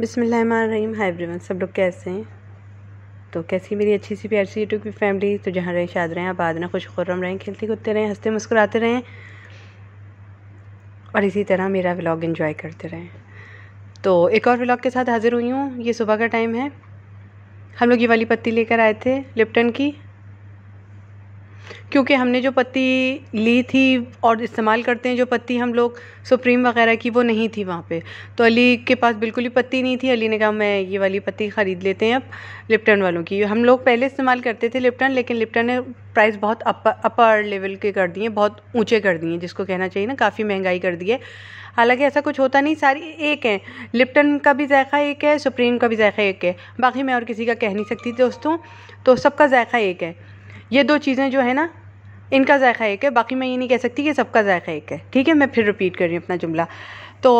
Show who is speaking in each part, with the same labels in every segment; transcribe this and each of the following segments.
Speaker 1: बिसमीम hi everyone सब लोग कैसे हैं तो कैसी मेरी अच्छी सी प्यार सी यूट्यूब की फैमिली तो जहाँ रहें शाद रहें आप आदना खुश खुर्रम रहें खेलते कूदते रहें हंसते मुस्कुराते रहें और इसी तरह मेरा व्लॉग इन्जॉय करते रहें तो एक और व्लॉग के साथ हाज़िर हुई हूँ ये सुबह का टाइम है हम लोग ये वाली पत्ती लेकर आए थे लिप्टन की क्योंकि हमने जो पत्ती ली थी और इस्तेमाल करते हैं जो पत्ती हम लोग सुप्रीम वगैरह की वो नहीं थी वहाँ पे तो अली के पास बिल्कुल ही पत्ती नहीं थी अली ने कहा मैं ये वाली पत्ती ख़रीद लेते हैं अब लिप्टन वालों की हम लोग पहले इस्तेमाल करते थे लिप्टन लेकिन लिप्टन ने प्राइस बहुत अपर अपर लेवल के कर दिए बहुत ऊँचे कर दिए जिसको कहना चाहिए ना काफ़ी महंगाई कर दी है हालांकि ऐसा कुछ होता नहीं सारी एक है लिप्टन का भी जायका एक है सुप्रीम का भी जायका एक है बाकी मैं और किसी का कह नहीं सकती दोस्तों तो सबका जायका एक है ये दो चीज़ें जो है ना इनका जायका एक है बाकी मैं ये नहीं कह सकती कि सबका जायका एक है ठीक है मैं फिर रिपीट कर रही हूँ अपना जुमला तो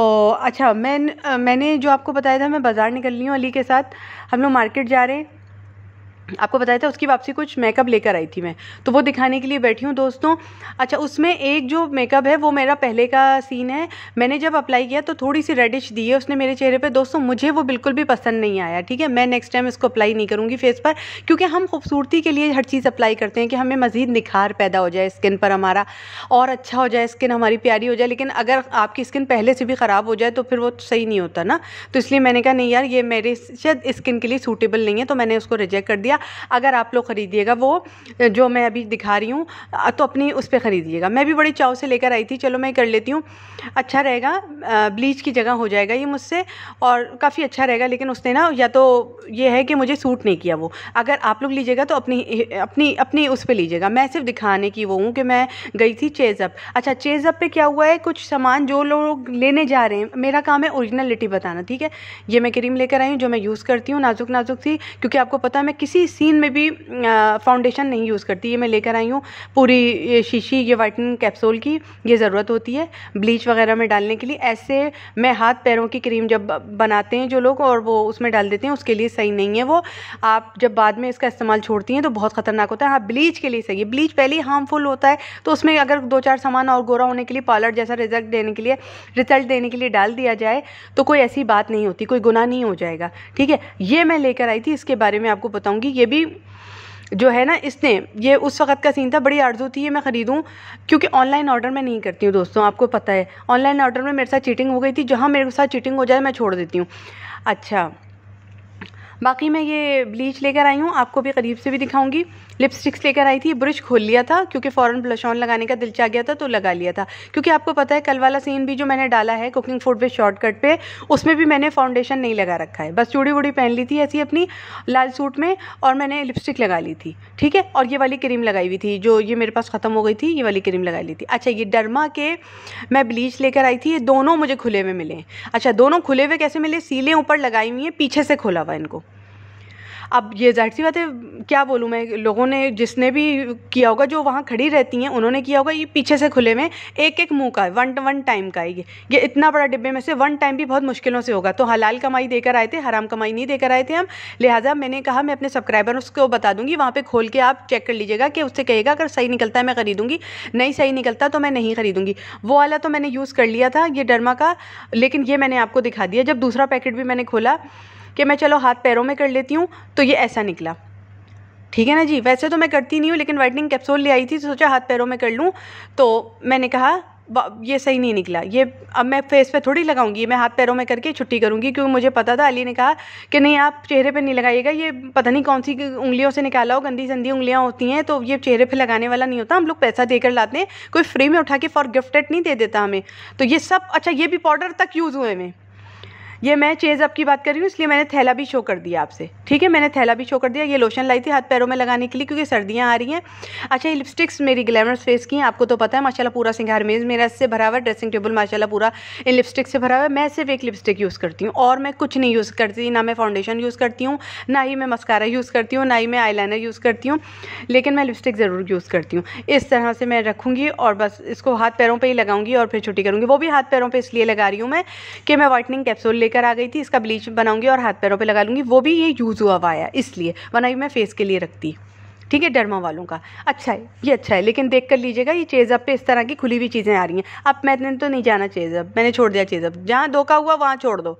Speaker 1: अच्छा मैं मैंने जो आपको बताया था मैं बाज़ार निकल रही हूँ अली के साथ हम लोग मार्केट जा रहे हैं आपको बताया था उसकी वापसी कुछ मेकअप लेकर आई थी मैं तो वो दिखाने के लिए बैठी हूँ दोस्तों अच्छा उसमें एक जो मेकअप है वो मेरा पहले का सीन है मैंने जब अप्लाई किया तो थोड़ी सी रेडिश दी है उसने मेरे चेहरे पे दोस्तों मुझे वो बिल्कुल भी पसंद नहीं आया ठीक है मैं नेक्स्ट टाइम इसको अप्लाई नहीं करूँगी फेस पर क्योंकि हम खूबसूरती के लिए हर चीज़ अप्लाई करते हैं कि हमें मज़ीद निखार पैदा हो जाए स्किन पर हमारा और अच्छा हो जाए स्किन हमारी प्यारी हो जाए लेकिन अगर आपकी स्किन पहले से भी ख़राब हो जाए तो फिर वो सही नहीं होता ना तो इसलिए मैंने कहा नहीं यार ये मेरे शायद स्किन के लिए सूटेबल नहीं है तो मैंने उसको रिजेक्ट कर दिया गया अगर आप लोग ख़रीदिएगा वो जो मैं अभी दिखा रही हूँ तो अपनी उस पर ख़रीदिएगा मैं भी बड़ी चाव से लेकर आई थी चलो मैं कर लेती हूँ अच्छा रहेगा ब्लीच की जगह हो जाएगा ये मुझसे और काफ़ी अच्छा रहेगा लेकिन उसने ना या तो ये है कि मुझे सूट नहीं किया वो अगर आप लोग लीजिएगा तो अपनी अपनी अपनी उस पर लीजिएगा मैं सिर्फ दिखाने की वो हूँ कि मैं गई थी चेज़अप अच्छा चेज़अप पे क्या हुआ है कुछ सामान जो लोग लेने जा रहे हैं मेरा काम है ओरिजिनलिटी बताना ठीक है ये मैं क्रीम लेकर आई हूँ जो मैं यूज़ करती हूँ नाजुक नाजुक थी क्योंकि आपको पता है मैं किसी किसी सीन में भी फाउंडेशन नहीं यूज़ करती ये मैं लेकर आई हूँ पूरी शीशी ये वाइटनिंग कैप्सूल की ये ज़रूरत होती है ब्लीच वगैरह में डालने के लिए ऐसे मैं हाथ पैरों की क्रीम जब बनाते हैं जो लोग और वो उसमें डाल देते हैं उसके लिए सही नहीं है वो आप जब बाद में इसका इस्तेमाल छोड़ती हैं तो बहुत ख़तरनाक होता है हाँ ब्लीच के लिए सही है ब्लीच पहले ही हार्मफुल होता है तो उसमें अगर दो चार सामान और गोरा होने के लिए पार्लर जैसा रिजल्ट देने के लिए रिजल्ट देने के लिए डाल दिया जाए तो कोई ऐसी बात नहीं होती कोई गुना नहीं हो जाएगा ठीक है ये मैं लेकर आई थी इसके बारे में आपको बताऊंगी ये भी जो है ना इसने ये उस वक्त का सीन था बड़ी आर्जू थी ये मैं ख़रीदूँ क्योंकि ऑनलाइन ऑर्डर मैं नहीं करती हूँ दोस्तों आपको पता है ऑनलाइन ऑर्डर में मेरे साथ चीटिंग हो गई थी जहाँ मेरे साथ चीटिंग हो जाए मैं छोड़ देती हूँ अच्छा बाकी मैं ये ब्लीच लेकर आई हूँ आपको भी करीब से भी दिखाऊँगी लिपस्टिक्स लेकर आई थी ब्रश खोल लिया था क्योंकि फ़ौरन ब्लश ऑन लगाने का दिल चाह गया था तो लगा लिया था क्योंकि आपको पता है कल वाला सीन भी जो मैंने डाला है कुकिंग फूड विद शॉर्टकट पे उसमें भी मैंने फाउंडेशन नहीं लगा रखा है बस चूड़ी वूड़ी पहन ली थी ऐसी अपनी लाल सूट में और मैंने लिपस्टिक लगा ली थी ठीक है और ये वाली क्रीम लगाई हुई थी जो ये मेरे पास ख़त्म हो गई थी ये वाली क्रीम लगा ली थी अच्छा ये डरमा के मैं ब्लीच लेकर आई थी ये दोनों मुझे खुले हुए मिले अच्छा दोनों खुले हुए कैसे मिले सीलें ऊपर लगाई हुई हैं पीछे से खोला हुआ इनको अब ये जाहिर सी बात है क्या बोलूँ मैं लोगों ने जिसने भी किया होगा जो वहाँ खड़ी रहती हैं उन्होंने किया होगा ये पीछे से खुले में एक एक मुँह का है वन वन टाइम का है ये ये इतना बड़ा डिब्बे में से वन टाइम भी बहुत मुश्किलों से होगा तो हलाल कमाई देकर आए थे हराम कमाई नहीं देकर आए थे हम लिहाजा मैंने कहा मैं अपने सब्सक्राइबर को बता दूंगी वहाँ पर खोल के आप चेक कर लीजिएगा कि उससे कहेगा अगर सही निकलता है मैं खरीदूंगी नहीं सही निकलता तो मैं नहीं खरीदूंगी वो वाला तो मैंने यूज़ कर लिया था ये डरमा का लेकिन ये मैंने आपको दिखा दिया जब दूसरा पैकेट भी मैंने खोला कि मैं चलो हाथ पैरों में कर लेती हूँ तो ये ऐसा निकला ठीक है ना जी वैसे तो मैं करती नहीं हूँ लेकिन वाइटनिंग कैप्सूल ले आई थी तो सोचा हाथ पैरों में कर लूँ तो मैंने कहा ये सही नहीं निकला ये अब मैं फेस पे थोड़ी लगाऊंगी मैं हाथ पैरों में करके छुट्टी करूंगी क्योंकि मुझे पता था अली ने कहा कि नहीं आप चेहरे पे नहीं लगाइएगा ये पता नहीं कौन सी उंगलियों से निकाला हो गंदी संदी उंगलियां होती हैं तो ये चेहरे पे लगाने वाला नहीं होता हम लोग पैसा देकर लाते हैं कोई फ्री में उठा के फॉर गिफ्टेड नहीं दे देता हमें तो ये सब अच्छा ये भी पाउडर तक यूज़ हुए हमें ये मैं चेज़ अप की बात कर रही हूँ इसलिए मैंने थैला भी शो कर दिया आपसे ठीक है मैंने थैला भी शो कर दिया ये लोशन लाई थी हाथ पैरों में लगाने के लिए क्योंकि सर्दियाँ आ रही हैं अच्छा ये लिपस्टिक्स मेरी ग्लैमरस फेस की हैं आपको तो पता है माशाला पूरा सिंगार मेज़ मेरा इससे भरा हुआ ड्रेसिंग टेबल माशाला पूरा इन लिपस्टिक से भरा हुआ मैं सिर्फ एक लिपस्टिक यूज़ करती हूँ और मैं कुछ नहीं यूज़ करती ना मैं फाउंडेशन यूज़ करती हूँ ना ही मैं मस्कारा यूज़ करती हूँ ना ही मैं आई यूज़ करती हूँ लेकिन मैं लिपस्टिक ज़रूर यूज़ करती हूँ इस तरह से मैं रखूँगी और बस इसको हाथ पैरों पर ही लगाऊंगी और फिर छुट्टी करूँगी वो भी हाथ पैरों पर इसलिए लगा रही हूँ मैं कि मैं वाइटनिंग कैप्सूल लेकर आ गई थी इसका ब्लीच बनाऊंगी और हाथ पैरों पे लगा लूँगी वो भी ये यूज़ हुआ हुआ है इसलिए वरना ये मैं फेस के लिए रखती ठीक है डरमा वालों का अच्छा है ये अच्छा है लेकिन देख कर लीजिएगा ये चेज़अप पे इस तरह की खुली हुई चीज़ें आ रही हैं अब मैंने तो नहीं जाना चेज़अप मैंने छोड़ दिया चेज़अप जहाँ धोखा हुआ वहाँ छोड़ दो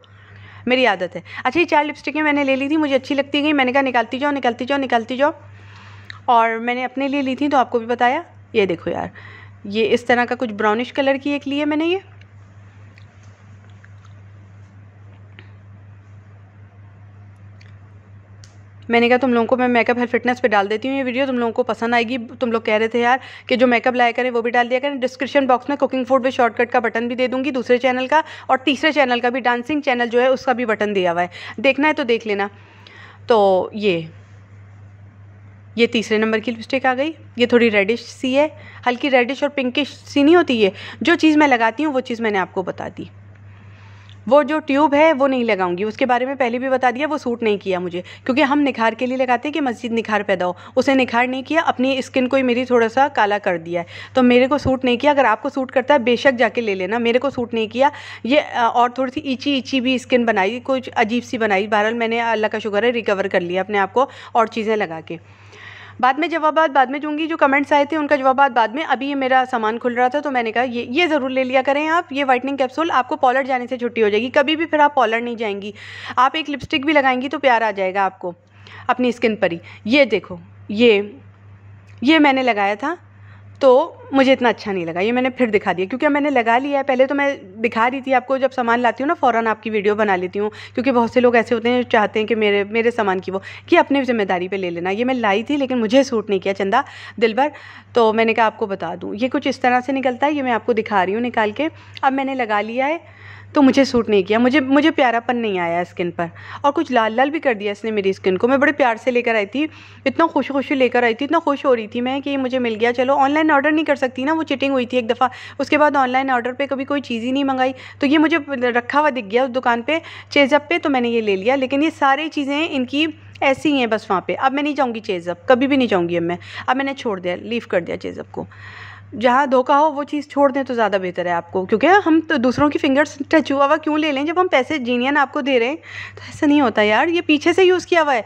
Speaker 1: मेरी आदत है अच्छा ये चार लिपस्टिकें मैंने ले ली थी मुझे अच्छी लगती गई मैंने कहा निकालती जाओ निकालती जाओ निकालती जाओ और मैंने अपने लिए ली थी तो आपको भी बताया ये देखो यार ये इस तरह का कुछ ब्राउनिश कलर की एक ली है मैंने ये मैंने कहा तुम लोगों को मैं मेकअप हेल्थ फिटनेस पे डाल देती हूँ ये वीडियो तुम लोगों को पसंद आएगी तुम लोग कह रहे थे यार कि जो मेकअप लाया करें वो भी डाल दिया करें डिस्क्रिप्शन बॉक्स में कुकिंग फूड विद शॉर्टकट का बटन भी दे दूँगी दूसरे चैनल का और तीसरे चैनल का भी डांसिंग चैनल जो है उसका भी बटन दिया हुआ है देखना है तो देख लेना तो ये ये तीसरे नंबर की लिपस्टिक आ गई ये थोड़ी रेडिश सी है हल्की रेडिश और पिंकिश सी नहीं होती है जो चीज़ मैं लगाती हूँ वो चीज़ मैंने आपको बता दी वो जो ट्यूब है वो नहीं लगाऊंगी उसके बारे में पहले भी बता दिया वो सूट नहीं किया मुझे क्योंकि हम निखार के लिए लगाते हैं कि मस्जिद निखार पैदा हो उसे निखार नहीं किया अपनी स्किन को ही मेरी थोड़ा सा काला कर दिया है तो मेरे को सूट नहीं किया अगर आपको सूट करता है बेशक जाके ले लेना मेरे को सूट नहीं किया ये और थोड़ी सी ईची ईची भी स्किन बनाई कुछ अजीब सी बनाई बहरहाल मैंने अल्लाह का शुक्र है रिकवर कर लिया अपने आप को और चीज़ें लगा के बाद में जवाब बाद में दूंगी जो कमेंट्स आए थे उनका जवाब बाद में अभी ये मेरा सामान खुल रहा था तो मैंने कहा ये ये ज़रूर ले लिया करें आप ये वाइटनिंग कैप्सूल आपको पॉलर जाने से छुट्टी हो जाएगी कभी भी फिर आप पॉलर नहीं जाएंगी आप एक लिपस्टिक भी लगाएंगी तो प्यार आ जाएगा आपको अपनी स्किन पर ही ये देखो ये ये मैंने लगाया था तो मुझे इतना अच्छा नहीं लगा ये मैंने फिर दिखा दिया क्योंकि मैंने लगा लिया है पहले तो मैं दिखा रही थी आपको जब सामान लाती हूँ ना फ़ौरन आपकी वीडियो बना लेती हूँ क्योंकि बहुत से लोग ऐसे होते हैं जो चाहते हैं कि मेरे मेरे सामान की वो कि अपनी जिम्मेदारी पे ले लेना ये मैं लाई थी लेकिन मुझे सूट नहीं किया चंदा दिल भर तो मैंने कहा आपको बता दूँ ये कुछ इस तरह से निकलता है ये मैं आपको दिखा रही हूँ निकाल के अब मैंने लगा लिया है तो मुझे सूट नहीं किया मुझे मुझे प्यारापन नहीं आया स्किन पर और कुछ लाल लाल भी कर दिया इसने मेरी स्किन को मैं बड़े प्यार से लेकर आई थी इतना खुश खुशी लेकर आई थी इतना खुश हो रही थी मैं कि मुझे मिल गया चलो ऑनलाइन ऑर्डर नहीं कर सकती ना वो चिटिंग हुई थी एक दफ़ा उसके बाद ऑनलाइन ऑर्डर पर कभी कोई चीज़ ही नहीं मंगाई तो ये मुझे रखा हुआ दिख गया उस दुकान पर चेजअप पर तो मैंने ये ले लिया लेकिन ये सारी चीज़ें इनकी ऐसी ही हैं बस वहाँ पर अब मैं नहीं जाऊँगी चेज़अप कभी भी नहीं जाऊँगी अब मैं अब मैंने छोड़ दिया लीव कर दिया चेज़अप को जहाँ धोखा हो वो चीज़ छोड़ दें तो ज़्यादा बेहतर है आपको क्योंकि हम तो दूसरों की फिंगर्स टच हुआ हुआ क्यों ले लें जब हम पैसे जीनियन आपको दे रहे हैं तो ऐसा नहीं होता यार ये पीछे से यूज़ किया हुआ है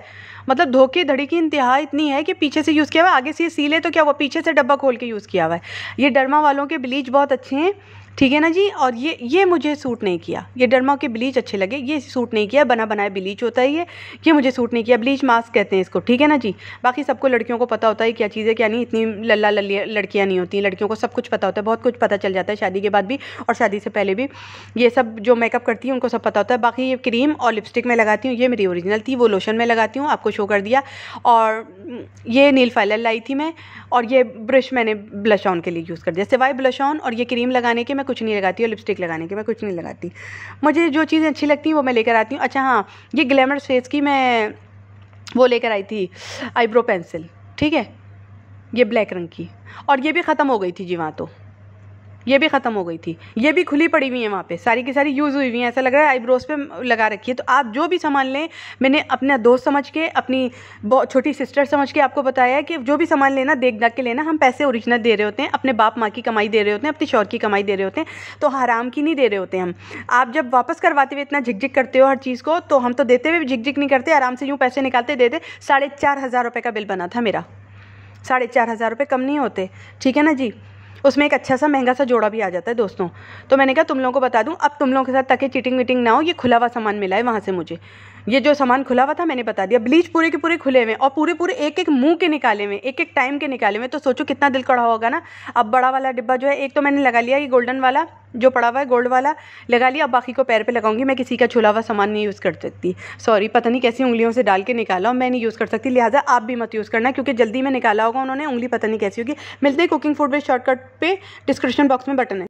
Speaker 1: मतलब धोखे धड़ी की इंतहा इतनी है कि पीछे से यूज़ किया हुआ है आगे से ये सी ले तो क्या हुआ पीछे से डब्बा खोल के यूज़ किया हुआ है ये डरमा वालों के ब्लीच बहुत अच्छे हैं ठीक है ना जी और ये ये मुझे सूट नहीं किया ये डरमा के ब्लीच अच्छे लगे ये सूट नहीं किया बना बनाया ब्लीच होता है ये ये मुझे सूट नहीं किया ब्लीच मास्क कहते हैं इसको ठीक है ना जी बाकी सबको लड़कियों को पता होता है क्या चीज़ है क्या नहीं इतनी लल्ला लल्ली लड़कियाँ नहीं होती लड़कियों को सब कुछ पता होता है बहुत कुछ पता चल जाता है शादी के बाद भी और शादी से पहले भी ये सब जो मेकअप करती है उनको सब पता होता है बाकी ये क्रीम और लिपस्टिक मैं लगाती हूँ ये मेरी ओरिजिनल थी वो लोशन में लगाती हूँ आपको शो कर दिया और ये नील फाइलर लाई थी मैं और ये ब्रश मैंने ब्लश ऑन के लिए यूज़ कर दिया सिवाय ब्लश ऑन और ये क्रीम लगाने के मैं कुछ नहीं लगाती और लिपस्टिक लगाने के मैं कुछ नहीं लगाती मुझे जो चीज़ें अच्छी लगती हैं वो मैं लेकर आती हूँ अच्छा हाँ ये ग्लैमर फेस की मैं वो लेकर आई थी आईब्रो पेंसिल ठीक है ये ब्लैक रंग की और ये भी ख़त्म हो गई थी जी वहाँ तो ये भी ख़त्म हो गई थी ये भी खुली पड़ी हुई है वहाँ पे सारी की सारी यूज़ हुई हुई हैं ऐसा लग रहा है आईब्रोज पे लगा रखी है तो आप जो भी सामान लें मैंने अपना दोस्त समझ के अपनी छोटी सिस्टर समझ के आपको बताया है कि जो भी सामान लेना देख दाख के लेना हम पैसे ओरिजिनल दे रहे होते हैं अपने बाप माँ की कमाई दे रहे होते हैं अपनी शौर की कमाई दे रहे होते हैं तो हराम की नहीं दे रहे होते हम आप जब वापस करवाते हुए इतना झिकझिक करते हो हर चीज़ को तो हम तो देते हुए भी झिकझिक नहीं करते आराम से यूँ पैसे निकालते देते साढ़े चार हज़ार रुपये का बिल बना था मेरा साढ़े चार हज़ार रुपये कम नहीं होते ठीक है ना जी उसमें एक अच्छा सा महंगा सा जोड़ा भी आ जाता है दोस्तों तो मैंने कहा तुम लोगों को बता दूँ अब तुम लोगों के साथ ताकि चीटिंग वीटिंग ना हो ये खुला हुआ सामान मिला है वहाँ से मुझे ये जो सामान खुला हुआ था मैंने बता दिया ब्लीच पूरे के पूरे खुले हुए और पूरे पूरे एक एक मुंह के निकाले हुए एक एक टाइम के निकाले हुए तो सोचो कितना दिल कड़ा होगा ना अब बड़ा वाला डिब्बा जो है एक तो मैंने लगा लिया ये गोल्डन वाला जो पड़ा हुआ है गोल्ड वाला लगा लिया अब बाकी को पैर पे लगाऊंगी मैं किसी का छुला हुआ सामान नहीं यूज़ कर सकती सॉरी पता नहीं कैसी उंगलियों से डाल के निकाला मैं नहीं यूज़ कर सकती लिहाजा आप भी मत यूज़ करना क्योंकि जल्दी में निकाला होगा उन्होंने उंगली पता नहीं कैसी होगी मिलते हैं कुकिंग फूड वे शॉर्टकट पर डिस्क्रिप्शन बॉक्स में बटन है